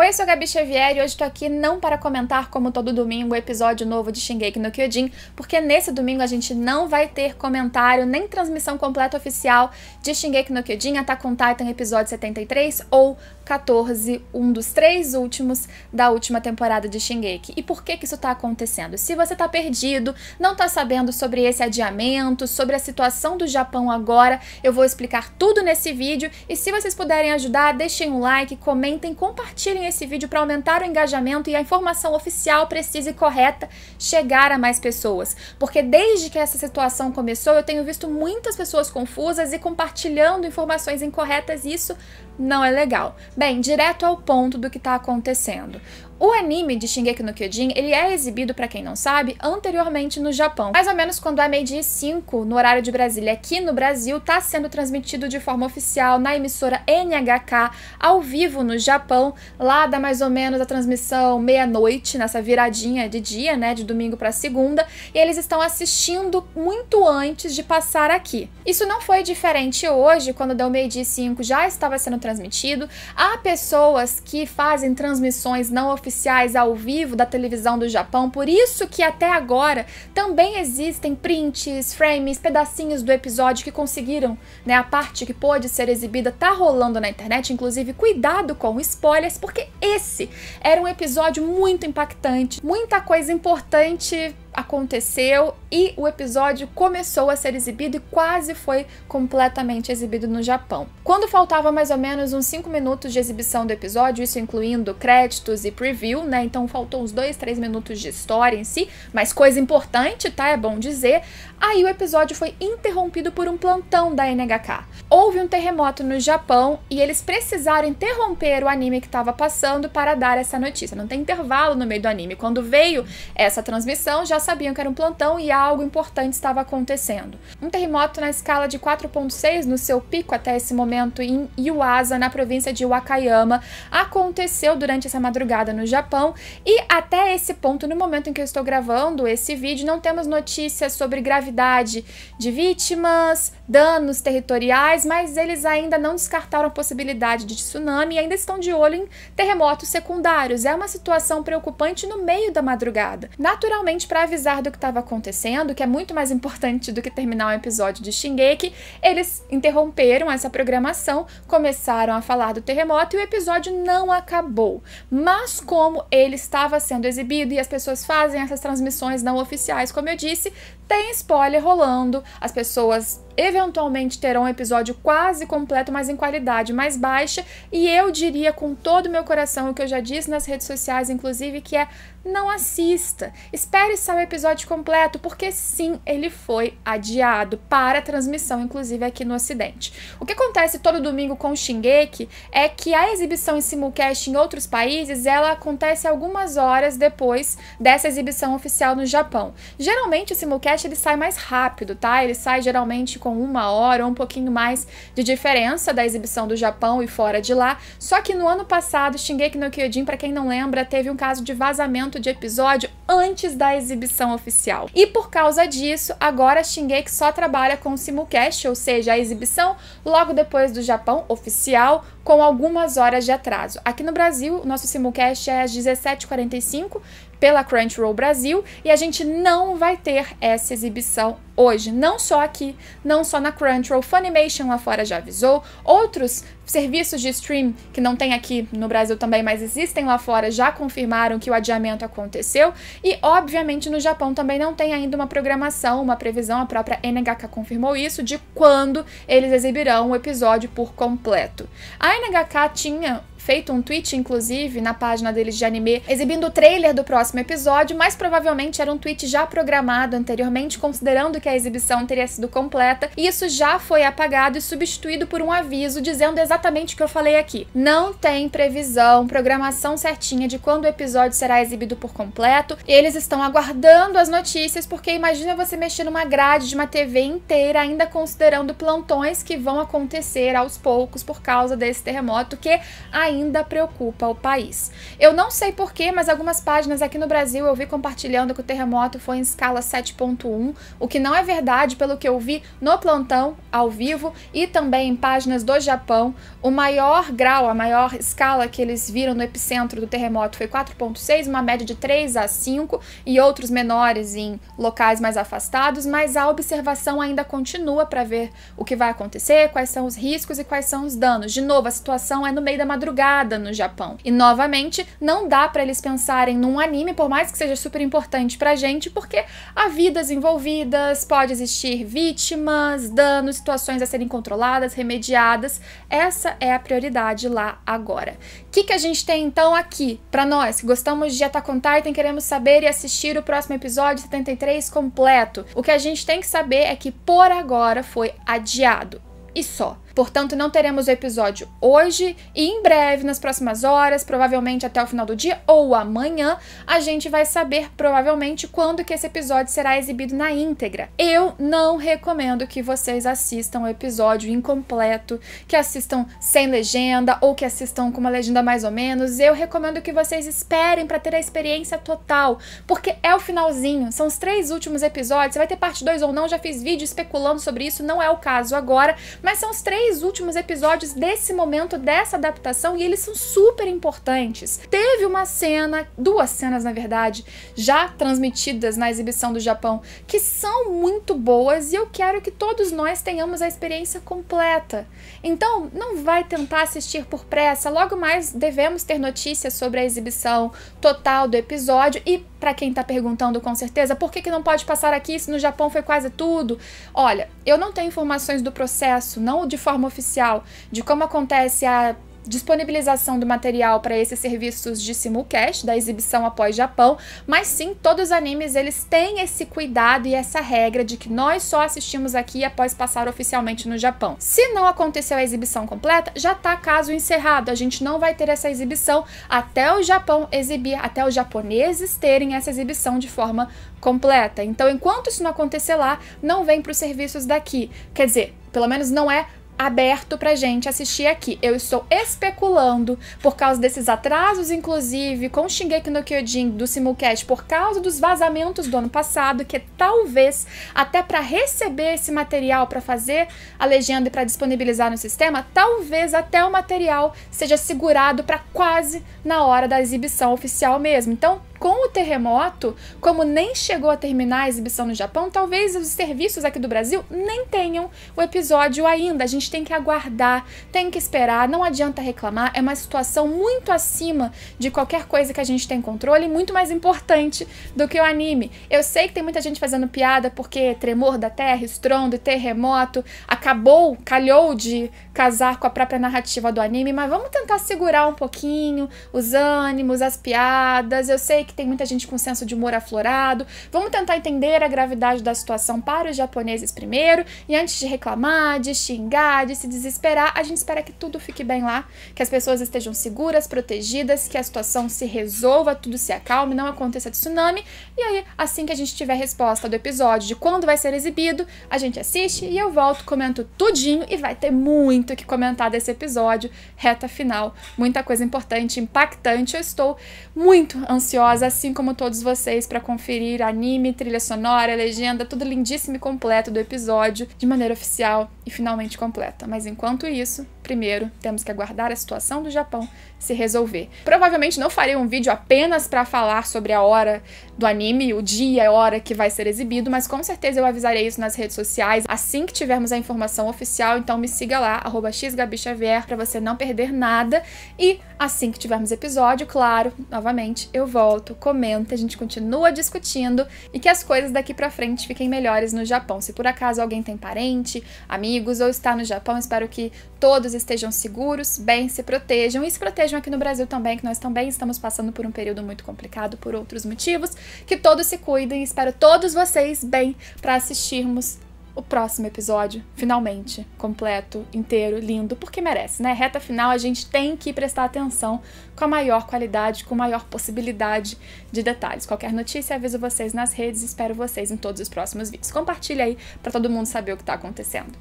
Oi, eu sou a Gabi Xavier e hoje estou aqui não para comentar, como todo domingo, o episódio novo de Shingeki no Kyojin, porque nesse domingo a gente não vai ter comentário nem transmissão completa oficial de Shingeki no Kyojin, Attack on Titan episódio 73 ou 14, um dos três últimos da última temporada de Shingeki. E por que, que isso está acontecendo? Se você está perdido, não está sabendo sobre esse adiamento, sobre a situação do Japão agora, eu vou explicar tudo nesse vídeo e se vocês puderem ajudar, deixem um like, comentem, compartilhem esse vídeo para aumentar o engajamento e a informação oficial precisa e correta chegar a mais pessoas. Porque desde que essa situação começou, eu tenho visto muitas pessoas confusas e compartilhando informações incorretas e isso não é legal. Bem, direto ao ponto do que está acontecendo. O anime de Shingeki no Kyojin, ele é exibido, para quem não sabe, anteriormente no Japão. Mais ou menos quando é meio-dia 5, no horário de Brasília, aqui no Brasil, tá sendo transmitido de forma oficial na emissora NHK, ao vivo no Japão. Lá dá mais ou menos a transmissão meia-noite, nessa viradinha de dia, né, de domingo para segunda, e eles estão assistindo muito antes de passar aqui. Isso não foi diferente hoje, quando deu meio-dia 5, já estava sendo transmitido. Há pessoas que fazem transmissões não oficiais oficiais ao vivo da televisão do Japão, por isso que até agora também existem prints, frames, pedacinhos do episódio que conseguiram, né, a parte que pôde ser exibida tá rolando na internet, inclusive cuidado com spoilers, porque esse era um episódio muito impactante, muita coisa importante aconteceu e o episódio começou a ser exibido e quase foi completamente exibido no Japão. Quando faltava mais ou menos uns 5 minutos de exibição do episódio, isso incluindo créditos e preview, né? Então faltou uns 2, 3 minutos de história em si, mas coisa importante, tá? É bom dizer. Aí o episódio foi interrompido por um plantão da NHK. Houve um terremoto no Japão e eles precisaram interromper o anime que estava passando para dar essa notícia. Não tem intervalo no meio do anime. Quando veio essa transmissão, já sabiam que era um plantão e algo importante estava acontecendo. Um terremoto na escala de 4.6 no seu pico até esse momento em Iwasa, na província de Wakayama, aconteceu durante essa madrugada no Japão e até esse ponto, no momento em que eu estou gravando esse vídeo, não temos notícias sobre gravidade de vítimas, danos territoriais, mas eles ainda não descartaram a possibilidade de tsunami e ainda estão de olho em terremotos secundários. É uma situação preocupante no meio da madrugada. Naturalmente, para avisar do que estava acontecendo, que é muito mais importante do que terminar um episódio de Shingeki, eles interromperam essa programação, começaram a falar do terremoto e o episódio não acabou. Mas como ele estava sendo exibido e as pessoas fazem essas transmissões não oficiais, como eu disse, tem spoiler rolando, as pessoas eventualmente terão um episódio quase completo, mas em qualidade mais baixa. E eu diria com todo o meu coração o que eu já disse nas redes sociais, inclusive, que é não assista. Espere sair o episódio completo, porque sim, ele foi adiado para transmissão, inclusive aqui no Ocidente. O que acontece todo domingo com o Shingeki é que a exibição em simulcast em outros países, ela acontece algumas horas depois dessa exibição oficial no Japão. Geralmente o simulcast ele sai mais rápido, tá? Ele sai geralmente com com uma hora ou um pouquinho mais de diferença da exibição do Japão e fora de lá. Só que no ano passado, Shingeki no Kyojin, para quem não lembra, teve um caso de vazamento de episódio antes da exibição oficial. E por causa disso, agora Shingeki só trabalha com simulcast, ou seja, a exibição logo depois do Japão oficial, com algumas horas de atraso. Aqui no Brasil, nosso simulcast é às 17h45 pela Crunchyroll Brasil e a gente não vai ter essa exibição hoje, não só aqui, não só na Crunchyroll, Funimation lá fora já avisou, outros serviços de stream que não tem aqui no Brasil também, mas existem lá fora, já confirmaram que o adiamento aconteceu e obviamente no Japão também não tem ainda uma programação, uma previsão, a própria NHK confirmou isso de quando eles exibirão o episódio por completo. A NHK tinha feito um tweet, inclusive, na página deles de anime, exibindo o trailer do próximo episódio, mas provavelmente era um tweet já programado anteriormente, considerando que a exibição teria sido completa, e isso já foi apagado e substituído por um aviso dizendo exatamente o que eu falei aqui. Não tem previsão, programação certinha de quando o episódio será exibido por completo, eles estão aguardando as notícias, porque imagina você mexer numa grade de uma TV inteira, ainda considerando plantões que vão acontecer aos poucos por causa desse terremoto, que a ainda preocupa o país. Eu não sei porquê, mas algumas páginas aqui no Brasil eu vi compartilhando que o terremoto foi em escala 7.1, o que não é verdade pelo que eu vi no plantão, ao vivo, e também em páginas do Japão. O maior grau, a maior escala que eles viram no epicentro do terremoto foi 4.6, uma média de 3 a 5, e outros menores em locais mais afastados, mas a observação ainda continua para ver o que vai acontecer, quais são os riscos e quais são os danos. De novo, a situação é no meio da madrugada no Japão. E novamente, não dá para eles pensarem num anime, por mais que seja super importante pra gente, porque há vidas envolvidas, pode existir vítimas, danos, situações a serem controladas, remediadas. Essa é a prioridade lá agora. O que, que a gente tem então aqui para nós que gostamos de Attack on Titan, queremos saber e assistir o próximo episódio 73 completo? O que a gente tem que saber é que por agora foi adiado. E só. Portanto, não teremos o episódio hoje e em breve, nas próximas horas, provavelmente até o final do dia ou amanhã, a gente vai saber provavelmente quando que esse episódio será exibido na íntegra. Eu não recomendo que vocês assistam o episódio incompleto, que assistam sem legenda ou que assistam com uma legenda mais ou menos. Eu recomendo que vocês esperem para ter a experiência total, porque é o finalzinho, são os três últimos episódios. Você vai ter parte 2 ou não, já fiz vídeo especulando sobre isso, não é o caso agora, mas são os três três últimos episódios desse momento, dessa adaptação, e eles são super importantes. Teve uma cena, duas cenas na verdade, já transmitidas na exibição do Japão, que são muito boas e eu quero que todos nós tenhamos a experiência completa. Então, não vai tentar assistir por pressa, logo mais devemos ter notícias sobre a exibição total do episódio e para quem tá perguntando com certeza, por que, que não pode passar aqui se no Japão foi quase tudo? Olha, eu não tenho informações do processo, não de forma forma oficial de como acontece a disponibilização do material para esses serviços de simulcast, da exibição após Japão, mas sim, todos os animes eles têm esse cuidado e essa regra de que nós só assistimos aqui após passar oficialmente no Japão. Se não aconteceu a exibição completa, já está caso encerrado, a gente não vai ter essa exibição até o Japão exibir, até os japoneses terem essa exibição de forma completa. Então, enquanto isso não acontecer lá, não vem para os serviços daqui. Quer dizer, pelo menos não é aberto pra gente assistir aqui. Eu estou especulando por causa desses atrasos, inclusive, com Shingeki no Kyojin do simulcast por causa dos vazamentos do ano passado, que talvez até para receber esse material para fazer a legenda e para disponibilizar no sistema, talvez até o material seja segurado para quase na hora da exibição oficial mesmo. Então, com o terremoto, como nem chegou a terminar a exibição no Japão, talvez os serviços aqui do Brasil nem tenham o episódio ainda. A gente tem que aguardar, tem que esperar, não adianta reclamar. É uma situação muito acima de qualquer coisa que a gente tem controle, muito mais importante do que o anime. Eu sei que tem muita gente fazendo piada porque tremor da terra, estrondo, terremoto, acabou, calhou de casar com a própria narrativa do anime, mas vamos tentar segurar um pouquinho os ânimos, as piadas. Eu sei que que tem muita gente com senso de humor aflorado. Vamos tentar entender a gravidade da situação para os japoneses primeiro, e antes de reclamar, de xingar, de se desesperar, a gente espera que tudo fique bem lá, que as pessoas estejam seguras, protegidas, que a situação se resolva, tudo se acalme, não aconteça tsunami. E aí, assim que a gente tiver a resposta do episódio de quando vai ser exibido, a gente assiste e eu volto, comento tudinho e vai ter muito que comentar desse episódio, reta final, muita coisa importante, impactante. Eu estou muito ansiosa mas assim como todos vocês, para conferir anime, trilha sonora, legenda, tudo lindíssimo e completo do episódio, de maneira oficial e finalmente completa. Mas enquanto isso, Primeiro, temos que aguardar a situação do Japão se resolver. Provavelmente não farei um vídeo apenas para falar sobre a hora do anime, o dia e a hora que vai ser exibido, mas com certeza eu avisarei isso nas redes sociais assim que tivermos a informação oficial, então me siga lá, xgabichavier, para você não perder nada. E assim que tivermos episódio, claro, novamente, eu volto, comenta, a gente continua discutindo e que as coisas daqui para frente fiquem melhores no Japão. Se por acaso alguém tem parente, amigos ou está no Japão, espero que todos estejam seguros, bem, se protejam e se protejam aqui no Brasil também, que nós também estamos passando por um período muito complicado por outros motivos. Que todos se cuidem e espero todos vocês bem para assistirmos o próximo episódio, finalmente, completo, inteiro, lindo, porque merece, né? Reta final a gente tem que prestar atenção com a maior qualidade, com a maior possibilidade de detalhes. Qualquer notícia, aviso vocês nas redes, espero vocês em todos os próximos vídeos. Compartilha aí para todo mundo saber o que tá acontecendo.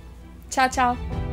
Tchau, tchau.